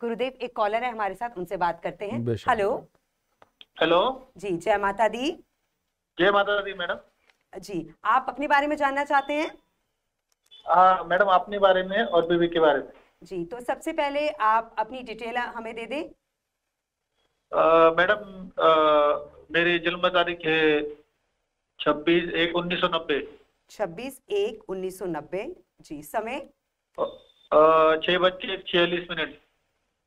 गुरुदेव एक कॉलर है हमारे साथ उनसे बात करते हैं हेलो हेलो जी जय माता दी जय माता दी मैडम जी आप अपने बारे में जानना चाहते हैं मैडम अपने बारे में और बीबी के बारे में जी तो सबसे पहले आप अपनी डिटेल हमें दे दें मैडम मेरी जन्म तारीख है छब्बीस एक उन्नीस सौ नब्बे छब्बीस एक उन्नीस सौ नब्बे जी समय छह बज के छियालीस मिनट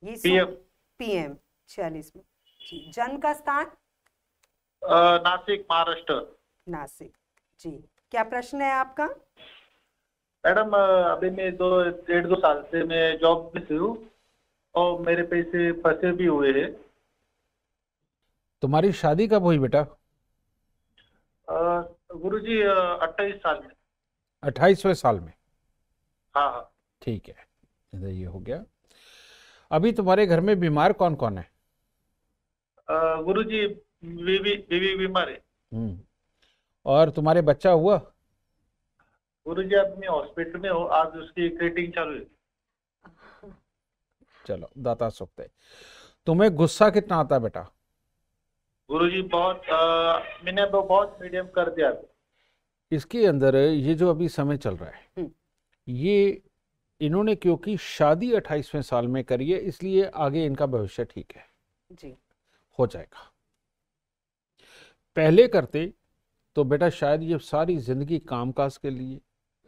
पीएम छियालीस में जी जन्म का स्थान नासिक महाराष्ट्र नासिक जी क्या प्रश्न है आपका मैडम अभी मैं दो डेढ़ दो साल से मैं जॉब में से हूँ और मेरे पैसे फंसे भी हुए हैं तुम्हारी शादी कब हुई बेटा गुरु जी अट्ठाईस साल में अट्ठाईसवें साल में हाँ हाँ ठीक है ये हो गया अभी तुम्हारे घर में बीमार कौन कौन है गुरु जी बीवी बीमार है हम्म। और तुम्हारे बच्चा हुआ गुरु जी अपने हॉस्पिटल में हो आज उसकी ट्रीटिंग चालू है चलो दाता सुखते तुम्हें गुस्सा कितना आता है बेटा गुरु जी बहुत आ, मैंने तो बहुत मीडियम कर दिया इसके अंदर ये जो अभी समय चल रहा है हम्म। ये इन्होंने क्योंकि शादी अट्ठाईसवें साल में करी है इसलिए आगे इनका भविष्य ठीक है जी हो जाएगा पहले करते तो बेटा शायद ये सारी जिंदगी कामकाज के लिए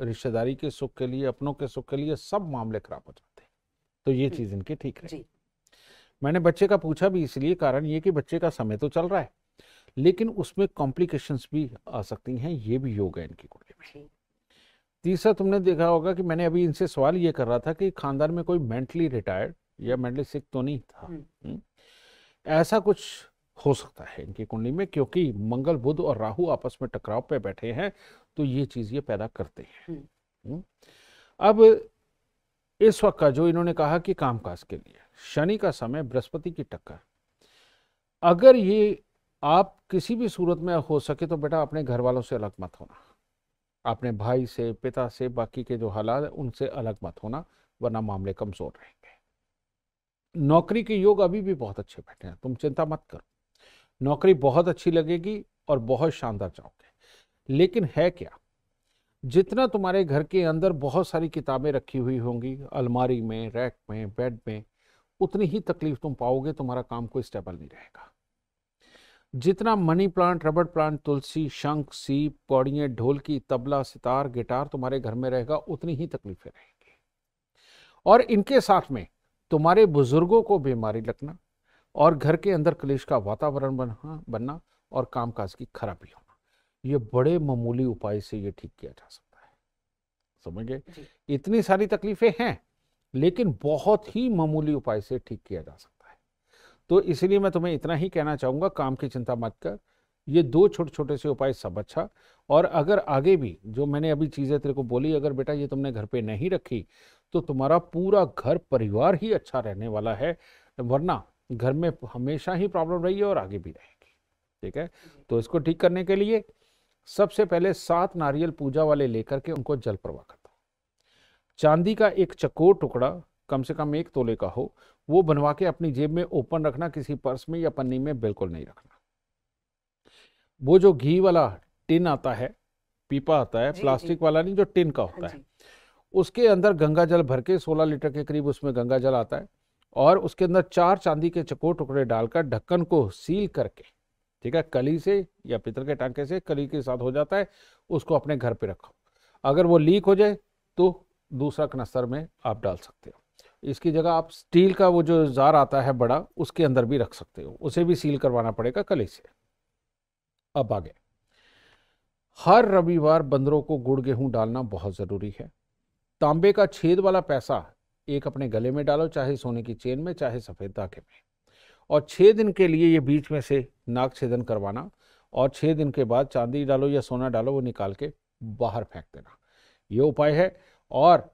रिश्तेदारी के सुख के लिए अपनों के सुख के लिए सब मामले खराब हो जाते तो ये चीज इनके ठीक है मैंने बच्चे का पूछा भी इसलिए कारण ये कि बच्चे का समय तो चल रहा है लेकिन उसमें कॉम्प्लिकेशंस भी आ सकती हैं ये भी योग है इनकी कुंडली में तीसरा तुमने देखा होगा कि मैंने अभी इनसे सवाल ये कर रहा था कि खानदान में कोई मेंटली रिटायर्ड या मेंटली सिख तो नहीं था हम्म। हम्म। ऐसा कुछ हो सकता है इनकी कुंडली में क्योंकि मंगल बुध और राहु आपस में टकराव पे बैठे हैं तो ये चीज ये पैदा करते हैं हम्म। अब इस वक्त का जो इन्होंने कहा कि कामकाज के लिए शनि का समय बृहस्पति की टक्कर अगर ये आप किसी भी सूरत में हो सके तो बेटा अपने घर वालों से अलग मत होना अपने भाई से पिता से बाकी के जो हालात हैं उनसे अलग मत होना वरना मामले कमज़ोर रहेंगे नौकरी के योग अभी भी बहुत अच्छे बैठे हैं तुम चिंता मत करो नौकरी बहुत अच्छी लगेगी और बहुत शानदार जाओगे लेकिन है क्या जितना तुम्हारे घर के अंदर बहुत सारी किताबें रखी हुई होंगी अलमारी में रैक में बेड में उतनी ही तकलीफ तुम पाओगे तुम्हारा काम कोई स्टेबल नहीं रहेगा जितना मनी प्लांट रबड़ प्लांट तुलसी शंख सीप कौड़ियाँ ढोलकी तबला सितार गिटार तुम्हारे घर में रहेगा उतनी ही तकलीफें रहेंगी और इनके साथ में तुम्हारे बुजुर्गों को बीमारी लगना और घर के अंदर कलेश का वातावरण बनना बनना और कामकाज की खराबी होना ये बड़े मामूली उपाय से ये ठीक किया जा सकता है समझ गए इतनी सारी तकलीफें हैं लेकिन बहुत ही मामूली उपाय से ठीक किया जा सकता है तो इसलिए मैं तुम्हें इतना ही कहना चाहूँगा काम की चिंता मत कर ये दो छोटे छोटे से उपाय सब अच्छा और अगर आगे भी जो मैंने अभी चीज़ें तेरे को बोली अगर बेटा ये तुमने घर पे नहीं रखी तो तुम्हारा पूरा घर परिवार ही अच्छा रहने वाला है वरना घर में हमेशा ही प्रॉब्लम रही है और आगे भी रहेगी ठीक है तो इसको ठीक करने के लिए सबसे पहले सात नारियल पूजा वाले लेकर के उनको जल प्रवाह करता चांदी का एक चकोर टुकड़ा कम से कम एक तोले का हो वो बनवा के अपनी जेब में ओपन रखना किसी पर्स में या पन्नी में बिल्कुल नहीं रखना वो जो घी वाला टिन आता है पीपा आता है प्लास्टिक वाला नहीं जो टिन का हाँ होता है उसके अंदर गंगा जल भर के सोलह लीटर के करीब उसमें गंगा जल आता है और उसके अंदर चार चांदी के चकोर टुकड़े डालकर ढक्कन को सील करके ठीक है कली से या पितर के टांके से कली के साथ हो जाता है उसको अपने घर पे रखो अगर वो लीक हो जाए तो दूसरा कनस्तर में आप डाल सकते हो इसकी जगह आप स्टील का वो जो जार आता है बड़ा उसके अंदर भी रख सकते हो उसे भी सील करवाना पड़ेगा कले से अब आगे हर रविवार बंदरों को गुड़ गेहूं डालना बहुत ज़रूरी है तांबे का छेद वाला पैसा एक अपने गले में डालो चाहे सोने की चेन में चाहे सफ़ेद धागे में और छह दिन के लिए ये बीच में से नाक छेदन करवाना और छह दिन के बाद चांदी डालो या सोना डालो वो निकाल के बाहर फेंक देना ये उपाय है और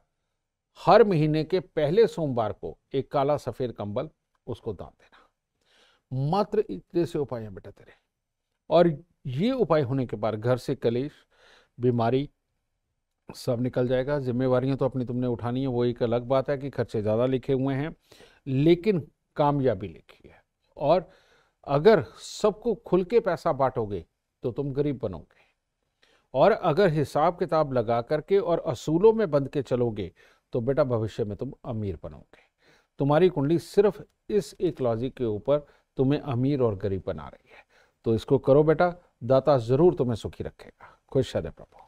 हर महीने के पहले सोमवार को एक काला सफेद कंबल उसको दान देना मात्र इतने से उपाय हैं बेटा तेरे और ये उपाय होने के बाद घर से कलेश बीमारी सब निकल जाएगा जिम्मेवारियां तो अपनी तुमने उठानी है वो एक अलग बात है कि खर्चे ज़्यादा लिखे हुए हैं लेकिन कामयाबी लिखी है और अगर सबको खुल के पैसा बांटोगे तो तुम गरीब बनोगे और अगर हिसाब किताब लगा करके और असूलों में बंद के चलोगे तो बेटा भविष्य में तुम अमीर बनोगे तुम्हारी कुंडली सिर्फ इस एक लॉजिक के ऊपर तुम्हें अमीर और गरीब बना रही है तो इसको करो बेटा दाता जरूर तुम्हें सुखी रखेगा खुश है प्रभु